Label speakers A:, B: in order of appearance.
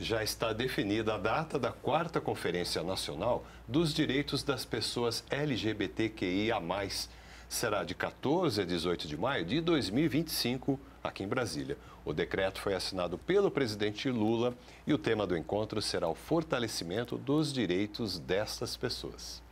A: já está definida a data da quarta Conferência Nacional dos Direitos das Pessoas LGBTQIA. Será de 14 a 18 de maio de 2025, aqui em Brasília. O decreto foi assinado pelo presidente Lula e o tema do encontro será o fortalecimento dos direitos destas pessoas.